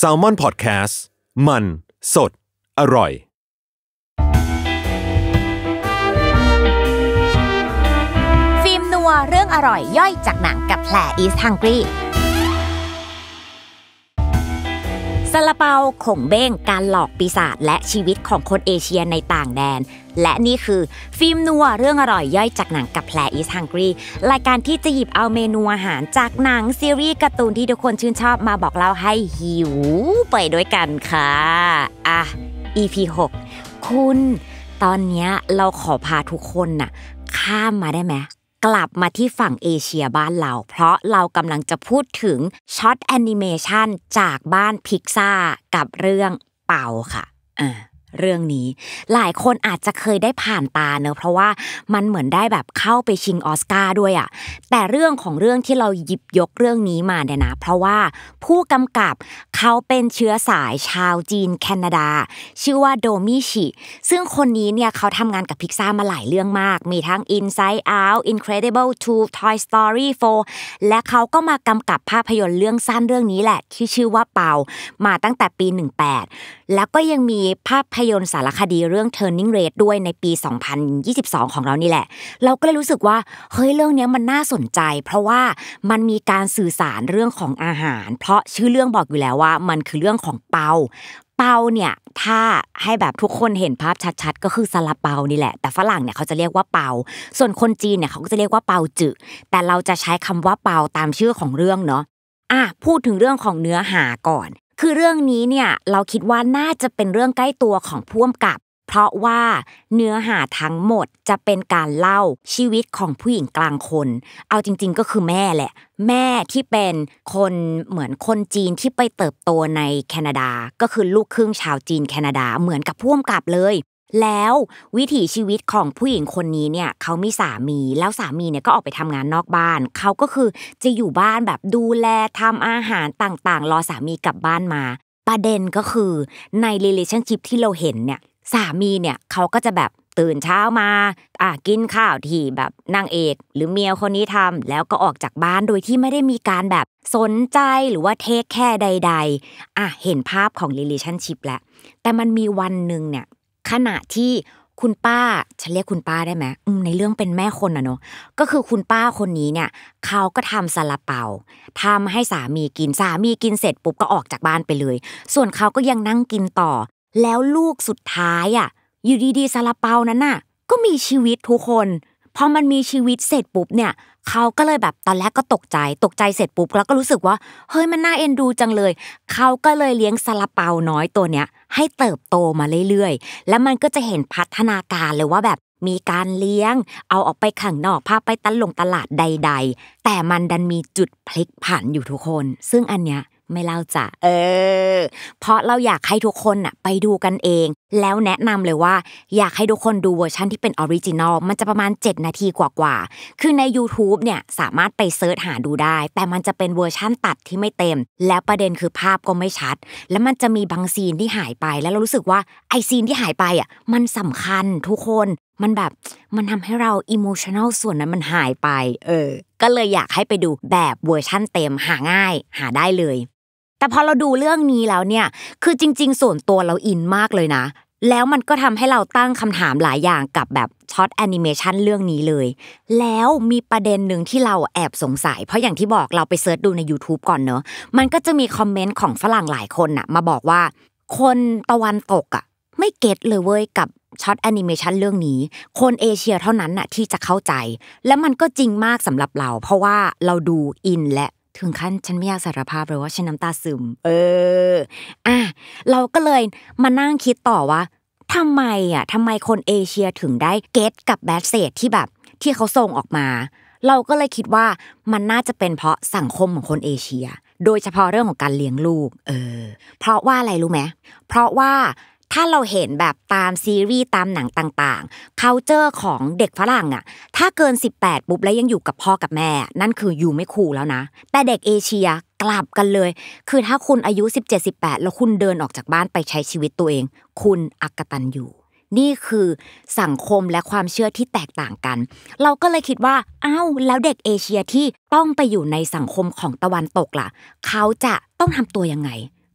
s a l ม o n PODCAST มัน สด อร่อย ฟิล์มนัวเรื่องอร่อยย่อยจากหนังกับแผลอีสฮังกี้ซาลาเปาขงเบ้งการหลอกปีศาจและชีวิตของคนเอเชียในต่างแดนและนี่คือฟิล์มนัวเรื่องอร่อยย่อยจากหนังกับแพลอีสฮังกรีรายการที่จะหยิบเอาเมนูอาหารจากหนังซีรีส์การ์ตูนที่ทุกคนชื่นชอบมาบอกเล่าให้หิวไปด้วยกันค่ะ อ่ะ EP 6 คุณ ตอนนี้เราขอพาทุกคนน่ะ ข้ามมาได้ไหมกลับมาที่ฝั่งเอเชียบ้านเรา เพราะเรากำลังจะพูดถึงช็อตแอนิเมชันจากบ้านพิกซ่ากับเรื่องเป่าค่ะอ่าเรื่องนี้ หลายคนอาจจะเคยได้ผ่านตาเนอะเพราะว่ามันเหมือนได้แบบเข้าไปชิงออสการ์ด้วยอะแต่เรื่องของเรื่องที่เราหยิบยกเรื่องนี้มาเนี่ยนะ เพราะว่าผู้กำกับเขาเป็นเชื้อสายชาวจีนแคนาดา ชื่อว่าโดมิชิซึ่งคนนี้เนี่ยเขาทำงานกับพิกซ่ามาหลายเรื่องมาก มีทั้ง Inside Out Incredible 2 Toy Story 4 และเขาก็มากำกับภาพยนตร์เรื่องสั้นเรื่องนี้แหละที่ชื่อว่าเปามาตั้งแต่ปี 18 แล้วก็ยังมีภาพยนตร์สารคดีเรื่อง Turning Red ด้วยในปี 2022 ของเรานี่แหละ เราก็เลยรู้สึกว่าเฮ้ยเรื่องนี้มันน่าสนใจ เพราะว่ามันมีการสื่อสารเรื่องของอาหาร เพราะชื่อเรื่องบอกอยู่แล้วว่า มันคือเรื่องของเปา เปาเนี่ยถ้าให้แบบทุกคนเห็นภาพชัดๆ ก็คือซาลาเปานี่แหละ แต่ฝรั่งเนี่ยเขาจะเรียกว่าเปาส่วนคนจีนเนี่ยเขาก็จะเรียกว่าเปาจือแต่เราจะใช้คำว่าเปาตามชื่อของเรื่องเนาะอ่ะพูดถึงเรื่องของเนื้อหาก่อนคือเรื่องนี้เนี่ยเราคิดว่าน่าจะเป็นเรื่องใกล้ตัวของพ่วงกับ เพราะว่าเนื้อหาทั้งหมดจะเป็นการเล่าชีวิตของผู้หญิงกลางคน เอาจริง ๆ ก็คือแม่แหละ แม่ที่เป็นคนเหมือนคนจีนที่ไปเติบโตในแคนาดา ก็คือลูกครึ่งชาวจีนแคนาดาเหมือนกับพ่วงกับเลยแล้ววิถีชีวิตของผู้หญิงคนนี้เนี่ยเขามีสามี แล้วสามีเนี่ยก็ออกไปทำงานนอกบ้าน เขาก็คือจะอยู่บ้านแบบดูแลทำอาหารต่างๆรอสามีกลับบ้านมา ประเด็นก็คือใน relationship ที่เราเห็นเนี่ยสามีเนี่ยเขาก็จะแบบตื่นเช้ามาอ่ะกินข้าวที่แบบนางเอกหรือเมียคนนี้ทำแล้วก็ออกจากบ้านโดยที่ไม่ได้มีการแบบสนใจหรือว่าเทคแค่ใดๆอ่ะเห็นภาพของ relationship แล้วแต่มันมีวันหนึ่งเนี่ยขณะที่คุณป้าฉันเรียกคุณป้าได้ไหมในเรื่องเป็นแม่คนอะเนาะก็คือคุณป้าคนนี้เนี่ยเขาก็ทำซาลาเปาทำให้สามีกินสามีกินเสร็จปุ๊บก็ออกจากบ้านไปเลย ส่วนเขาก็ยังนั่งกินต่อ แล้วลูกสุดท้ายอ่ะอยู่ดีๆซาลาเปานั้นน่ะ ก็มีชีวิตทุกคนพอมันมีชีวิตเสร็จปุ๊บเนี่ยเขาก็เลยแบบตอนแรกก็ตกใจตกใจเสร็จปุ๊บ แล้วก็รู้สึกว่าเฮ้ยมันน่าเอ็นดูจังเลยเขาก็เลยเลี้ยงซาลาเปาน้อยตัวเนี้ยให้เติบโตมาเรื่อยๆ แล้วมันก็จะเห็นพัฒนาการเลยว่าแบบมีการเลี้ยงเอาออกไปข้างนอกพาไปตลงตลาดใด ๆ แต่มันดันมีจุดพลิกผันอยู่ทุกคน ซึ่งอันเนี้ยไม่เล่าจ้ะเออ เพราะเราอยากให้ทุกคนอะไปดูกันเอง แล้วแนะนำเลยว่า อยากให้ทุกคนดูเวอร์ชันที่เป็นออริจินอล มันจะประมาณ 7 นาทีกว่าๆ คือใน YouTube เนี่ยสามารถไปเซิร์ชหาดูได้ แต่มันจะเป็นเวอร์ชั่นตัดที่ไม่เต็ม แล้วประเด็นคือภาพก็ไม่ชัด แล้วมันจะมีบางซีนที่หายไป แล้วเรารู้สึกว่าไอซีนที่หายไปอ่ะมันสำคัญทุกคน มันแบบมันทำให้เราอิโมชันแลส่วนนั้นมันหายไป เออ ก็เลยอยากให้ไปดูแบบเวอร์ชั่นเต็มหาง่ายหาได้เลยแต่พอเราดูเรื่องนี้แล้วเนี่ย คือจริงๆ ส่วนตัวเราอินมากเลยนะ แล้วมันก็ทำให้เราตั้งคำถามหลายอย่างกับแบบช็อตแอนิเมชันเรื่องนี้เลย แล้วมีประเด็นหนึ่งที่เราแอบสงสัย เพราะอย่างที่บอกเราไปเซิร์ชดูใน YouTube ก่อนเนอะมันก็จะมีคอมเมนต์ของฝรั่งหลายคน่ะ มาบอกว่า คนตะวันตกอะไม่เก็ตเลยเว้ยกับช็อตแอนิเมชันเรื่องนี้ คนเอเชียเท่านั้นน่ะที่จะเข้าใจ และมันก็จริงมากสำหรับเรา เพราะว่าเราดูอินและึงขั้นฉันไม่อยากสารภาพเลยว่าฉันน้ำตาซึม เอออ่ะเราก็เลยมานั่งคิดต่อว่าทำไมอ่ะทำไมคนเอเชียถึงได้เกตกับแบดเซดที่แบบ ที่เขาส่งออกมา เราก็เลยคิดว่ามันน่าจะเป็นเพราะสังคมของคนเอเชีย โดยเฉพาะเรื่องของการเลี้ยงลูก เออ เพราะว่าอะไรรู้ไหมเพราะว่าถ้าเราเห็นแบบตามซีรีส์ตามหนังต่างๆ c u เจอร์ของเด็กฝรั่งอ่ะ ถ้าเกิน 18ปุ๊บแล้วยังอยู่กับพ่อกับแม่ นั่นคืออยู่ไม่คู่แล้วนะ แต่เด็กเอเชียกลับกันเลย คือถ้าคุณอายุ 17-18แล้วคุณเดินออกจากบ้านไปใช้ชีวิตตัวเอง คุณอักตันอยู่นี่คือสังคมและความเชื่อที่แตกต่างกัน เราก็เลยคิดว่าอ้าวแล้วเด็กเอเชียที่ต้องไปอยู่ในสังคมของตะวันตกล่ะ เขาจะต้องทำตัวยังไง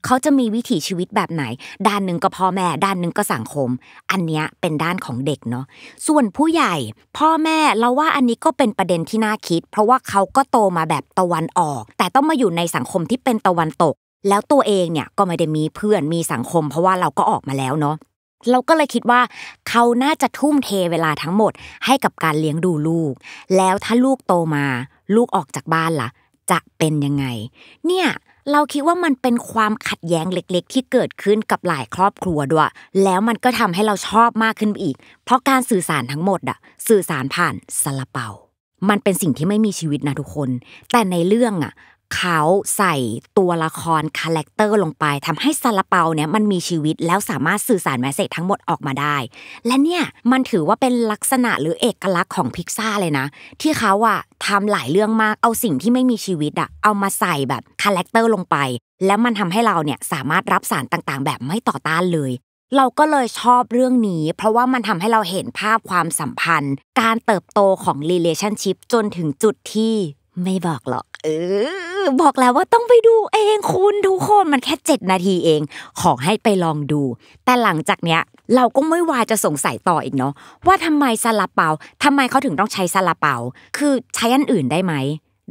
เขาจะมีวิถีชีวิตแบบไหน ด้านหนึ่งก็พ่อแม่ด้านหนึ่งก็สังคม อันนี้เป็นด้านของเด็กเนาะส่วนผู้ใหญ่พ่อแม่เราว่าอันนี้ก็เป็นประเด็นที่น่าคิด เพราะว่าเขาก็โตมาแบบตะวันออก แต่ต้องมาอยู่ในสังคมที่เป็นตะวันตก แล้วตัวเองเนี่ยก็ไม่ได้มีเพื่อนมีสังคม เพราะว่าเราก็ออกมาแล้วเนาะเราก็เลยคิดว่า เขาน่าจะทุ่มเทเวลาทั้งหมด ให้กับการเลี้ยงดูลูก แล้วถ้าลูกโตมา ลูกออกจากบ้านละ่ะ จะเป็นยังไง เนี่ยเราคิดว่ามันเป็นความขัดแย้งเล็กๆ ที่เกิดขึ้นกับหลายครอบครัวด้วย แล้วมันก็ทำให้เราชอบมากขึ้นอีก เพราะการสื่อสารทั้งหมดอะสื่อสารผ่านซาลาเปามันเป็นสิ่งที่ไม่มีชีวิตนะทุกคน แต่ในเรื่องอะเขาใส่ตัวละคร คาแรคเตอร์ลงไป ทำให้ซาลาเปาเนี่ยมันมีชีวิตแล้วสามารถสื่อสารแมสเซจทั้งหมดออกมาได้ และเนี่ยมันถือว่าเป็นลักษณะหรือเอกลักษณ์ของพิกซ่าเลยนะที่เขาอะทำหลายเรื่องมาก เอาสิ่งที่ไม่มีชีวิตอะเอามาใส่แบบ คาแรคเตอร์ลงไป แล้วมันทำให้เราเนี่ยสามารถรับสารต่างๆ แบบไม่ต่อต้านเลย เราก็เลยชอบเรื่องนี้ เพราะว่ามันทำให้เราเห็นภาพความสัมพันธ์ การเติบโตของ relationship จนถึงจุดที่ไม่บอกหรอกเออบอกแล้วว่าต้องไปดู เอง คุณทุกคนมันแค่เจ็ดนาทีเองขอให้ไปลองดู แต่หลังจากเนี้ย เราก็ไม่วายจะสงสัยต่ออีกเนาะว่าทำไมซาลาเปาทำไมเขาถึงต้องใช้ซาลาเปาคือใช้อันอื่นได้ไหม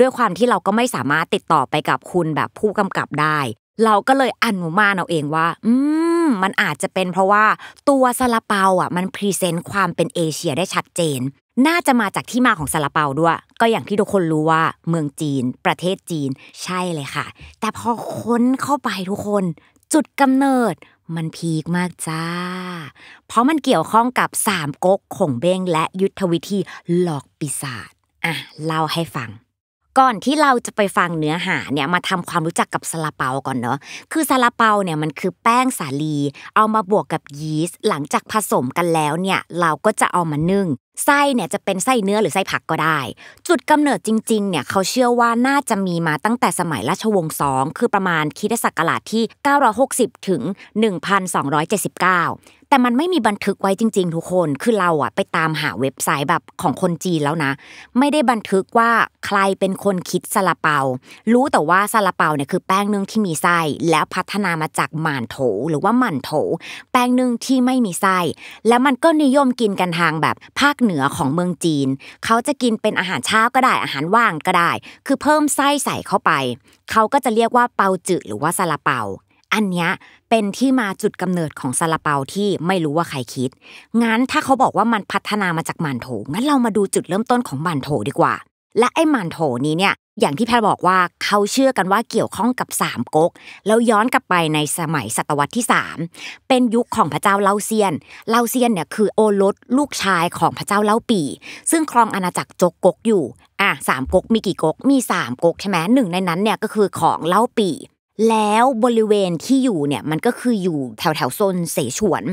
ด้วยความที่เราก็ไม่สามารถติดต่อไปกับคุณแบบผู้กำกับได้ เราก็เลยอนุมานเอาเองว่าอืมมันอาจจะเป็นเพราะว่าตัวซาลาเปาอ่ะมันพรีเซนต์ความเป็นเอเชียได้ชัดเจน น่าจะมาจากที่มาของซาลาเปาด้วย ก็อย่างที่ทุกคนรู้ว่าเมืองจีน ประเทศจีนใช่เลยค่ะ แต่พอค้นเข้าไปทุกคน จุดกำเนิด มันพีคมากจ้า เพราะมันเกี่ยวข้องกับสามก๊กขงเบ้งและยุทธวิธีหลอกปีศาจอ่ะเล่าให้ฟังก่อนที่เราจะไปฟังเนื้อหาเนี่ยมาทำความรู้จักกับซาลาเปาก่อนเนาะคือซาลาเปาเนี่ยมันคือแป้งสาลี เอามาบวกกับยีสต์หลังจากผสมกันแล้วเนี่ยเราก็จะเอามานึ่งไส้เนี่ยจะเป็นไส้เนื้อหรือไส้ผักก็ได้ จุดกำเนิดจริงๆเนี่ยเขาเชื่อว่าน่าจะมีมาตั้งแต่สมัยราชวงศ์สองคือประมาณคิดศักราชที่960ถึง1279 แต่มันไม่มีบันทึกไว้จริง ๆ ทุกคนคือเราอะไปตามหาเว็บไซต์แบบของคนจีนแล้วนะ ไม่ได้บันทึกว่าใครเป็นคนคิดซาลาเปารู้แต่ว่าซาลาเปาเนี่ยคือแป้งนึ่งที่มีไส้แล้วพัฒนามาจากหม่านโถหรือว่าหมั่นโถ แป้งนึ่งที่ไม่มีไส้ แล้วมันก็นิยมกินกันทางแบบภาคเหนือของเมืองจีนเขาจะกินเป็นอาหารเช้าก็ได้อาหารว่างก็ได้ คือเพิ่มไส้ใส่เข้าไปเขาก็จะเรียกว่าเปาจืหรือว่าซาลาเปาอันนี้เป็นที่มาจุดกำเนิดของซาลาเปาที่ไม่รู้ว่าใครคิดงั้นถ้าเขาบอกว่ามันพัฒนามาจากมันโถงั้นเรามาดูจุดเริ่มต้นของมันโถดีกว่า และไอ้มันโถนี้เนี่ยอย่างที่แพทบอกว่าเขาเชื่อกันว่าเกี่ยวข้องกับสามก๊กแล้วย้อนกลับไปในสมัยศตวรรษที่ 3 เป็นยุคของพระเจ้าเล่าเซียน เล่าเซียนเนี่ยคือโอรสลูกชายของพระเจ้าเล่าปีซึ่งครองอาณาจักรจกก๊กอยู่อ่ะสามก๊กมีกี่ก๊กมีสามก๊กใช่ไหมหนึ่งในนั้นเนี่ยก็คือของเล่าปีแล้วบริเวณที่อยู่เนี่ยมันก็คืออยู่แถวแถวโซนเสฉวน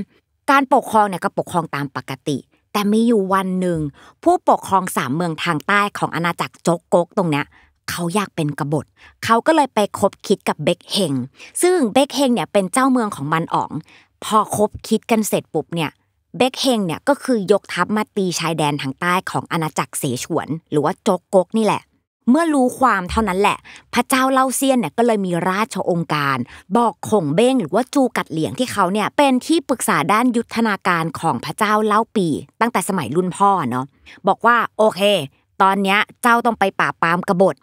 การปกครองเนี่ยก็ปกครองตามปกติ แต่มีอยู่วันหนึ่งผู้ปกครองสามเมืองทางใต้ของอาณาจักรจกก๊กตรงเนี้ยเขาอยากเป็นกบฏ เขาก็เลยไปคบคิดกับเบคเฮง ซึ่งเบคเฮงเนี่ยเป็นเจ้าเมืองของมันอ๋อง พอคบคิดกันเสร็จปุ๊บเนี่ย เบคเฮงเนี่ยก็คือยกทัพมาตีชายแดนทางใต้ของอาณาจักรเสฉวน หรือว่าโจกกกนี่แหละ เมื่อรู้ความเท่านั้นแหละ พระเจ้าเล่าเซียนเนี่ยก็เลยมีราชองค์การ บอกขงเบ้ง หรือว่าจูกัดเหลียงที่เขาเนี่ยเป็นที่ปรึกษาด้านยุทธนาการของพระเจ้าเล่าปีตั้งแต่สมัยรุ่นพ่อเนาะบอกว่าโอเค ตอนเนี้ยเจ้าต้องไปปราบปามกบฏ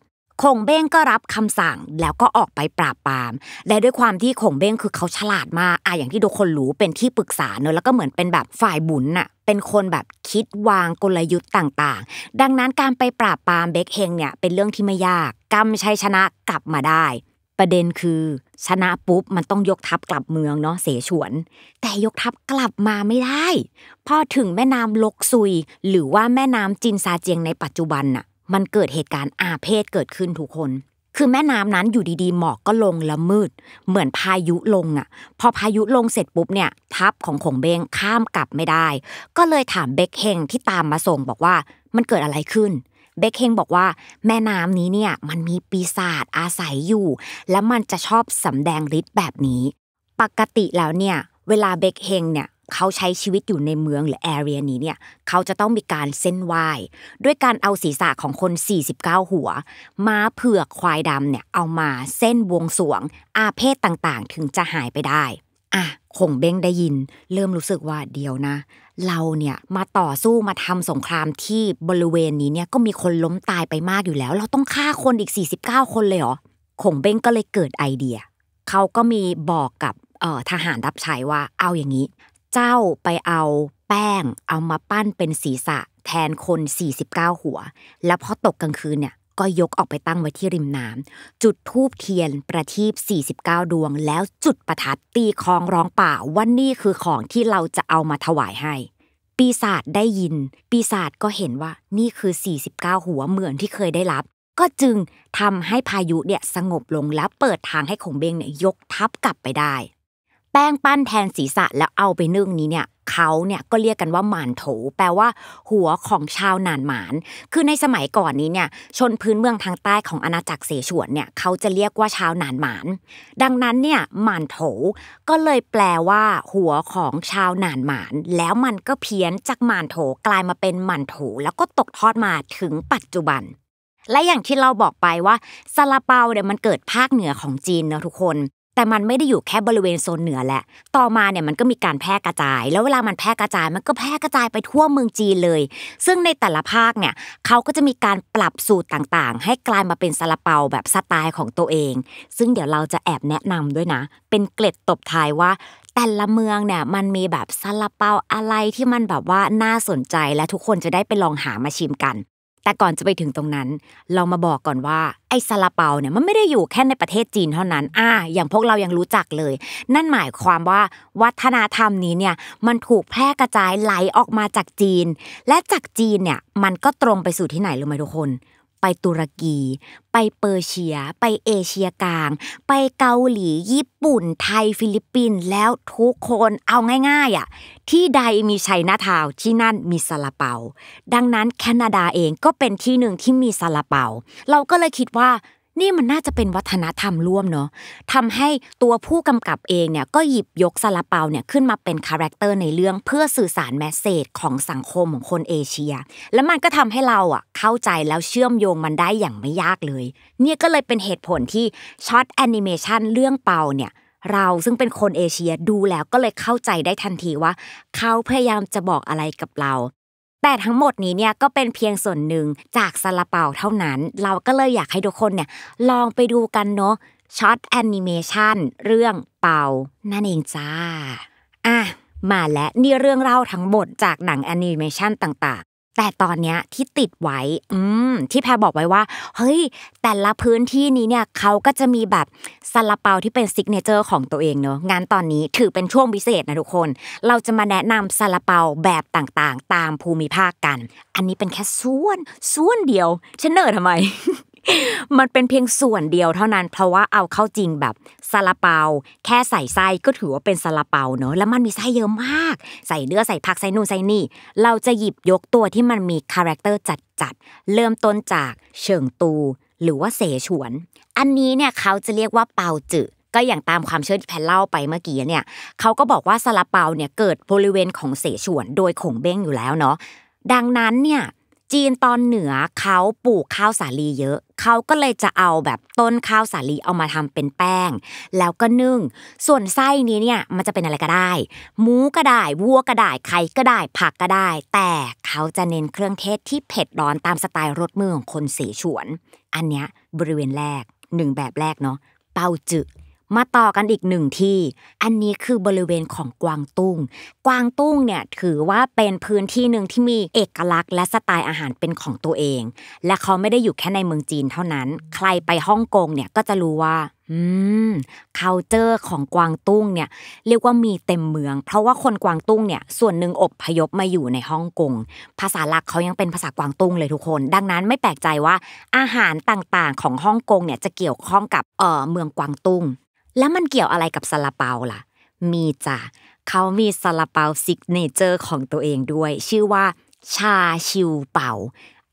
คงเบ้งก็รับคำสั่งแล้วก็ออกไปปราบปราม และด้วยความที่คงเบ้งคือเขาฉลาดมากอะอย่างที่ทุกคนรู้เป็นที่ปรึกษาเนอะแล้วก็เหมือนเป็นแบบฝ่ายบุญน่ะ เป็นคนแบบคิดวางกลยุทธ์ต่างๆ ดังนั้นการไปปราบปรามเบคเฮงเนี่ยเป็นเรื่องที่ไม่ยากกำชัยชนะกลับมาได้ ประเด็นคือชนะปุ๊บมันต้องยกทัพกลับเมืองเนาะเสฉวน แต่ยกทัพกลับมาไม่ได้พอถึงแม่น้ำลกซุยหรือว่าแม่น้ำจินซาเจียงในปัจจุบันน่ะมันเกิดเหตุการณ์อาเพศเกิดขึ้นทุกคน คือแม่น้ำนั้นอยู่ดีๆหมอกก็ลงแล้วมืด เหมือนพายุลงอ่ะ พอพายุลงเสร็จปุ๊บเนี่ยทัพของขงเบงข้ามกลับไม่ได้ ก็เลยถามเบคเฮงที่ตามมาส่งบอกว่ามันเกิดอะไรขึ้น เบคเฮงบอกว่าแม่น้ำนี้เนี่ยมันมีปีศาจอาศัยอยู่ และมันจะชอบสำแดงฤทธิ์แบบนี้ ปกติแล้วเนี่ยเวลาเบคเฮงเนี่ยเขาใช้ชีวิตอยู่ในเมืองหรือแอเรียนี้เนี่ยเขาจะต้องมีการเส้นไหว้ด้วยการเอาศีรษะของคน 49 หัวม้าเผือกควายดำเนี่ยเอามาเส้นบวงสวง อาเพศต่างๆ ถึงจะหายไปได้อ่ะคงเบ้งได้ยิน เริ่มรู้สึกว่าเดียวนะ เราเนี่ยมาต่อสู้มาทำสงครามที่บริเวณนี้เนี่ยก็มีคนล้มตายไปมากอยู่แล้ว เราต้องฆ่าคนอีก 49 คนเลยเหรอคงเบ้งก็เลยเกิดไอเดีย เขาก็มีบอกกับทหารรับใช้ว่าเอาอย่างนี้เจ้าไปเอาแป้งเอามาปั้นเป็นศีรษะแทนคน 49 หัว แล้วพอตกกลางคืนเนี่ยก็ยกออกไปตั้งไว้ที่ริมน้ำจุดทูบเทียนประทีป49 ดวง แล้วจุดประทัดตีคองร้องป่าว่านี่คือของที่เราจะเอามาถวายให้ ปีศาจได้ยินปีศาจก็เห็นว่านี่คือ 49 หัวเหมือนที่เคยได้รับ ก็จึงทำให้พายุเนี่ยสงบลงแล้วเปิดทางให้ขงเบงเนี่ยยกทับกลับไปได้แป้งปั้นแทนศีรษะแล้วเอาไปนึ่งนี้เนี่ยเขาเนี่ยก็เรียกกันว่าหมานโถแปลว่า หัวของชาวนานหมาน คือในสมัยก่อนนี้เนี่ยชนพื้นเมืองทางใต้ของอาณาจักรเสฉวนเนี่ยเขาจะเรียกว่าชาวนานหมาน ดังนั้นเนี่ยหมานโถก็เลยแปลว่าหัวของชาวนานหมาน แล้วมันก็เพี้ยนจากหมานโถกลายมาเป็นหมานโถแล้วก็ตกทอดมาถึงปัจจุบัน และอย่างที่เราบอกไปว่าซาลาเปาเนี่ยมันเกิดภาคเหนือของจีนนะทุกคนแต่มันไม่ได้อยู่แค่บริเวณโซนเหนือแหละ ต่อมาเนี่ยมันก็มีการแพร่กระจาย แล้วเวลามันแพร่กระจายมันก็แพร่กระจายไปทั่วเมืองจีนเลย ซึ่งในแต่ละภาคเนี่ยเขาก็จะมีการปรับสูตรต่างๆ ให้กลายมาเป็นซาลาเปาแบบสไตล์ของตัวเอง ซึ่งเดี๋ยวเราจะแอบแนะนำด้วยนะ เป็นเกล็ดตบท้ายว่า แต่ละเมืองเนี่ยมันมีแบบซาลาเปาอะไรที่มันแบบว่าน่าสนใจและทุกคนจะได้ไปลองหามาชิมกันแต่ก่อนจะไปถึงตรงนั้น เรามาบอกก่อนว่าไอ้ซาลาเปาเนี่ยมันไม่ได้อยู่แค่ในประเทศจีนเท่านั้น อ่า อย่างพวกเรายังรู้จักเลย นั่นหมายความว่าวัฒนธรรมนี้เนี่ยมันถูกแพร่กระจายไหลออกมาจากจีน และจากจีนเนี่ยมันก็ตรงไปสู่ที่ไหนรู้ไหมทุกคนไปตุรกี ไปเปอร์เซีย ไปเอเชียกลาง ไปเกาหลีญี่ปุ่นไทยฟิลิปปินส์แล้วทุกคนเอาง่ายๆอ่ะที่ใดมีไชน่าทาวที่นั่นมีซาลาเปาดังนั้นแคนาดาเองก็เป็นที่หนึ่งที่มีซาลาเปาเราก็เลยคิดว่านี่มันน่าจะเป็นวัฒนธรรมร่วมเนาะทำให้ตัวผู้กำกับเองเนี่ยก็หยิบยกซาลาเปาเนี่ยขึ้นมาเป็นคาแรคเตอร์ในเรื่องเพื่อสื่อสารแมสเซจของสังคมของคนเอเชีย แล้วมันก็ทำให้เราอ่ะเข้าใจแล้วเชื่อมโยงมันได้อย่างไม่ยากเลย เนี่ยก็เลยเป็นเหตุผลที่ช็อตแอนิเมชันเรื่องเปาเนี่ยเราซึ่งเป็นคนเอเชียดูแล้วก็เลยเข้าใจได้ทันทีว่า เขาพยายามจะบอกอะไรกับเราแต่ทั้งหมดนี้เนี่ยก็เป็นเพียงส่วนหนึ่งจากซาลาเปาเท่านั้น เราก็เลยอยากให้ทุกคนเนี่ยลองไปดูกันเนาะช็อตแอนิเมชันเรื่องเป่านั่นเองจ้า อ่ะ มาและนี่เรื่องเล่าทั้งหมดจากหนังแอนิเมชันต่างแต่ตอนเนี้ยที่ติดไว้ อืม ที่แพรบอกไว้ว่า เฮ้ย แต่ละพื้นที่นี้เนี่ยเขาก็จะมีแบบซาลาเปาที่เป็นซิกเนเจอร์ ของตัวเองเนอะงานตอนนี้ถือเป็นช่วงพิเศษนะทุกคน เราจะมาแนะนำซาลาเปาแบบต่างๆ ตามภูมิภาคกัน อันนี้เป็นแค่ส่วน ส่วนเดียวฉันเนอทำไมมันเป็นเพียงส่วนเดียวเท่านั้น เพราะว่าเอาเข้าจริงแบบซาลาเปา แค่ใส่ไส้ก็ถือว่าเป็นซาลาเปาเนอะแล้วมันมีไส้เยอะมาก ใส่เนื้อใส่ผักใส่นู่นใส่นี่ เราจะหยิบยกตัวที่มันมีคาแรคเตอร์จัดจัดเริ่มต้นจากเฉิงตูหรือว่าเสฉวน อันนี้เนี่ยเขาจะเรียกว่าเปาจืก็อย่างตามความเชื่อที่แพนเล่าไปเมื่อกี้เนี่ย เขาก็บอกว่าซาลาเปาเนี่ยเกิดบริเวณของเสฉวน โดยขงเบ้งอยู่แล้วเนาะดังนั้นเนี่ยจีนตอนเหนือเขาปลูกข้าวสาลีเยอะ เขาก็เลยจะเอาแบบต้นข้าวสาลีเอามาทำเป็นแป้ง แล้วก็นึ่ง ส่วนไส้นี้เนี่ยมันจะเป็นอะไรก็ได้หมูก็ได้ วัวก็ได้ไข่ก็ได้ผักก็ได้ แต่เขาจะเน้นเครื่องเทศที่เผ็ดร้อนตามสไตล์รสมือของคนเสฉวน อันเนี้ยบริเวณแรกหนึ่งแบบแรกเนาะเปาจืมาต่อกันอีกหนึ่งที่ อันนี้คือบริเวณของกวางตุ้ง กวางตุ้งเนี่ยถือว่าเป็นพื้นที่หนึ่งที่มี เอกลักษณ์ และสไตล์อาหารเป็นของตัวเอง และเขาไม่ได้อยู่แค่ในเมืองจีนเท่านั้น ใครไปฮ่องกงเนี่ยก็จะรู้ว่า อืมคาเจอร์ของกวางตุ้งเนี่ยเรียกว่ามีเต็มเมือง เพราะว่าคนกวางตุ้งเนี่ยส่วนหนึ่งอบพยพมาอยู่ในฮ่องกง ภาษาหลักเขายังเป็นภาษากวางตุ้งเลยทุกคน ดังนั้นไม่แปลกใจว่าอาหารต่างๆของฮ่องกงเนี่ยจะเกี่ยวข้องกับ เอ่อเมืองกวางตุ้งแล้วมันเกี่ยวอะไรกับซาลาเปาล่ะ มีจ้ะ เขามีซาลาเปาซิกเนเจอร์ของตัวเองด้วย ชื่อว่าชาชิวเป่า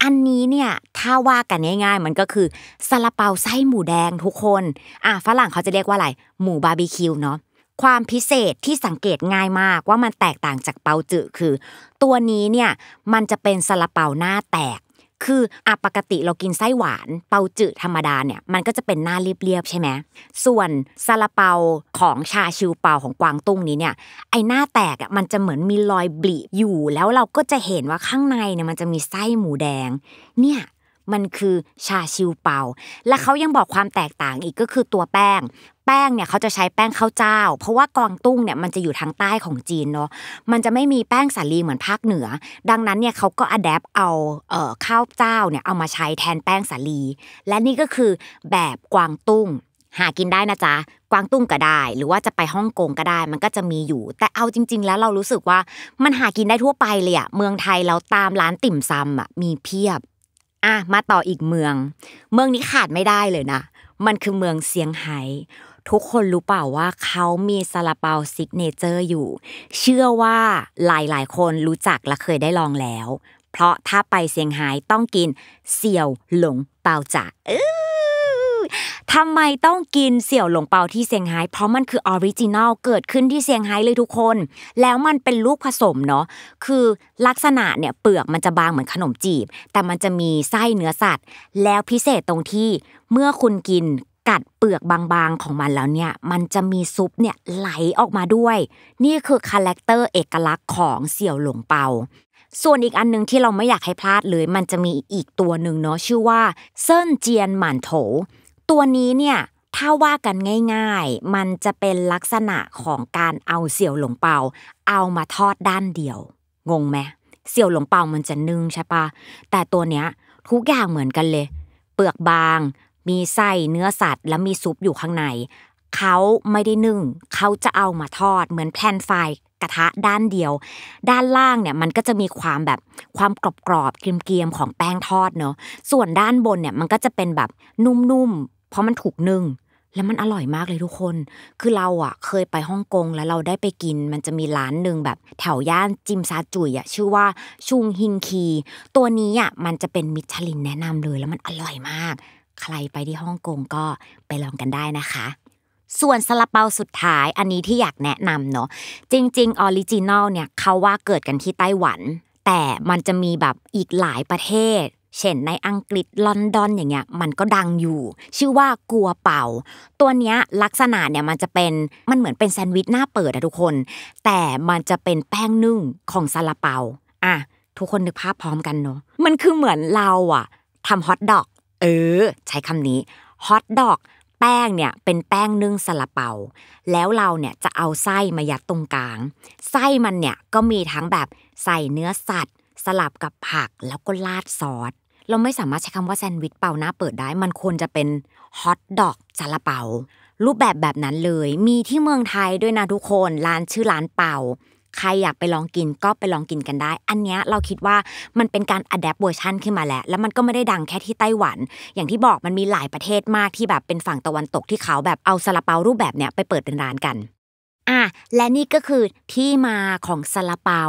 อันนี้เนี่ยถ้าว่ากันง่ายๆ มันก็คือซาลาเปาไส้หมูแดงทุกคน อ่ะฝรั่งเขาจะเรียกว่าอะไรหมูบาร์บีคิวเนาะ ความพิเศษที่สังเกตง่ายมากว่ามันแตกต่างจากเปาจืคือ ตัวนี้เนี่ยมันจะเป็นซาลาเปาหน้าแตกคืออ่ะปกติเรากินไส้หวานเปาจืดธรรมดาเนี่ยมันก็จะเป็นหน้าเรียบๆใช่ไหมส่วนซาลาเปาของชาชิวเปาของกวางตุ้งนี้เนี่ยไอหน้าแตกอ่ะมันจะเหมือนมีรอยบลีอยู่ แล้วเราก็จะเห็นว่าข้างในเนี่ยมันจะมีไส้หมูแดงเนี่ยมันคือชาชิวเปาและเขายังบอกความแตกต่างอีกก็คือตัวแป้งแป้งเนี่ยเขาจะใช้แป้งข้าวเจ้า เพราะว่ากวางตุ้งเนี่ยมันจะอยู่ทางใต้ของจีนเนาะมันจะไม่มีแป้งสาลีเหมือนภาคเหนือ ดังนั้นเนี่ยเขาก็อัดแอปเอาเอ่อข้าวเจ้าเนี่ยเอามาใช้แทนแป้งสาลีและนี่ก็คือแบบกวางตุ้งหากินได้นะจ๊ะกวางตุ้งก็ได้ หรือว่าจะไปฮ่องกงก็ได้ มันก็จะมีอยู่แต่เอาจริง ๆ แล้วเรารู้สึกว่ามันหากินได้ทั่วไปเลยอะเมืองไทยเราตามร้านติ่มซำอะมีเพียบอ่ะมาต่ออีกเมือง เมืองนี้ขาดไม่ได้เลยนะ มันคือเมืองเซี่ยงไฮ้ทุกคนรู้เปล่าว่าเขามีซาลาเปาซิกเนเจอร์อยู่ เชื่อว่าหลายๆคนรู้จักและเคยได้ลองแล้ว เพราะถ้าไปเซี่ยงไฮ้ต้องกินเสี่ยวหลงเปาจ่าเออทำไมต้องกินเสี่ยวหลงเปาที่เซี่ยงไฮ้เพราะมันคือออริจินัลเกิดขึ้นที่เซี่ยงไฮ้เลยทุกคน แล้วมันเป็นลูกผสมเนาะคือลักษณะเนี่ยเปลือกมันจะบางเหมือนขนมจีบ แต่มันจะมีไส้เนื้อสัตว์ แล้วพิเศษตรงที่เมื่อคุณกินกัดเปลือกบางๆของมันแล้วเนี่ยมันจะมีซุปเนี่ยไหลออกมาด้วย นี่คือคาแรคเตอร์เอกลักษณ์ของเสี่ยวหลงเปาส่วนอีกอันนึงที่เราไม่อยากให้พลาดเลยมันจะมีอีกตัวหนึ่งเนาะชื่อว่าเซินเจียนหมันโถ ตัวนี้เนี่ยถ้าว่ากันง่ายๆมันจะเป็นลักษณะของการเอาเสี่ยวหลงเปาเอามาทอดด้านเดียว งงไหมเสี่ยวหลงเปามันจะนึ่งใช่ปะแต่ตัวเนี้ยทุกอย่างเหมือนกันเลย เปลือกบางมีไส้เนื้อสัตว์และมีซุปอยู่ข้างในเขาไม่ได้นึ่ง เขาจะเอามาทอด เหมือนแพนไฟกระทะด้านเดียว ด้านล่างเนี่ยมันก็จะมีความแบบความกรอบกรอบเกรียมๆของแป้งทอดเนาะ ส่วนด้านบนเนี่ยมันก็จะเป็นแบบนุ่มๆเพราะมันถูกนึ่งแล้วมันอร่อยมากเลยทุกคน คือเราอ่ะเคยไปฮ่องกงแล้วเราได้ไปกิน มันจะมีร้านหนึ่งแบบแถวย่านจิมซาจุยอ่ะชื่อว่าชุงฮิงคี ตัวนี้อ่ะมันจะเป็นมิชลินแนะนำเลย แล้วมันอร่อยมากใครไปที่ฮ่องกงก็ไปลองกันได้นะคะ ส่วนซาลาเปาสุดท้ายอันนี้ที่อยากแนะนำเนาะ จริงๆออริจินอลเนี่ยเขาว่าเกิดกันที่ไต้หวัน แต่มันจะมีแบบอีกหลายประเทศ เช่นในอังกฤษลอนดอนอย่างเงี้ยมันก็ดังอยู่ ชื่อว่ากัวเป่าตัวเนี้ยลักษณะเนี่ยมันจะเป็นมันเหมือนเป็นแซนด์วิชหน้าเปิดอะทุกคน แต่มันจะเป็นแป้งนึ่งของซาลาเปา อ่ะทุกคนนึกภาพพร้อมกันเนาะ มันคือเหมือนเราอะทำฮอทดอกเออ ใช้คำนี้ฮอทดอกแป้งเนี่ยเป็นแป้งนึ่งซาลาเปาแล้วเราเนี่ยจะเอาไส้มายัดตรงกลาง ไส้มันเนี่ยก็มีทั้งแบบใส่เนื้อสัตว์ สลับกับผักแล้วก็ราดซอสเราไม่สามารถใช้คำว่าแซนด์วิชเปาหน้าเปิดได้มันควรจะเป็นฮอทดอกซาลาเปารูปแบบแบบนั้นเลยมีที่เมืองไทยด้วยนะทุกคน ร้านชื่อร้านเปาใครอยากไปลองกินก็ไปลองกินกันได้ อันนี้เราคิดว่ามันเป็นการอัดแอปเวอร์ชันขึ้นมาแล้วแล้วมันก็ไม่ได้ดังแค่ที่ไต้หวัน อย่างที่บอกมันมีหลายประเทศมากที่แบบเป็นฝั่งตะวันตกที่เขาแบบเอาซาลาเปารูปแบบเนี้ยไปเปิดเป็นร้านกันอ่ะและนี่ก็คือที่มาของซาลาเปา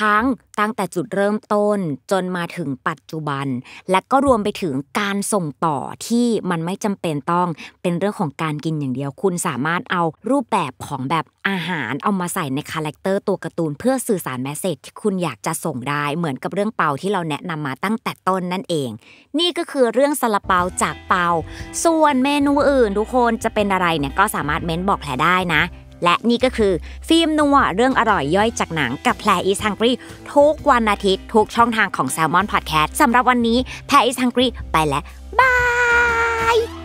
ทั้งตั้งแต่จุดเริ่มต้นจนมาถึงปัจจุบัน และก็รวมไปถึงการส่งต่อที่มันไม่จำเป็นต้อง เป็นเรื่องของการกินอย่างเดียว คุณสามารถเอารูปแบบของแบบอาหารเอามาใส่ในคาแรคเตอร์ตัวการ์ตูนเพื่อสื่อสารแมสเซจที่คุณอยากจะส่งได้เหมือนกับเรื่องเปาที่เราแนะนำมาตั้งแต่ต้นนั่นเอง นี่ก็คือเรื่องซาลาเปาจากเปาส่วนเมนูอื่น ทุกคนจะเป็นอะไรเนี่ยก็สามารถเม้นบอกแผลได้นะและนี่ก็คือฟิล์มนัวเรื่องอร่อยย่อยจากหนังกับแพรอีสังกีีทุกวันอาทิตย์ ทุกช่องทางของแซลมอนพอดแคสต์สำหรับวันนี้ แพรอีสังกีีไปแล้วบาย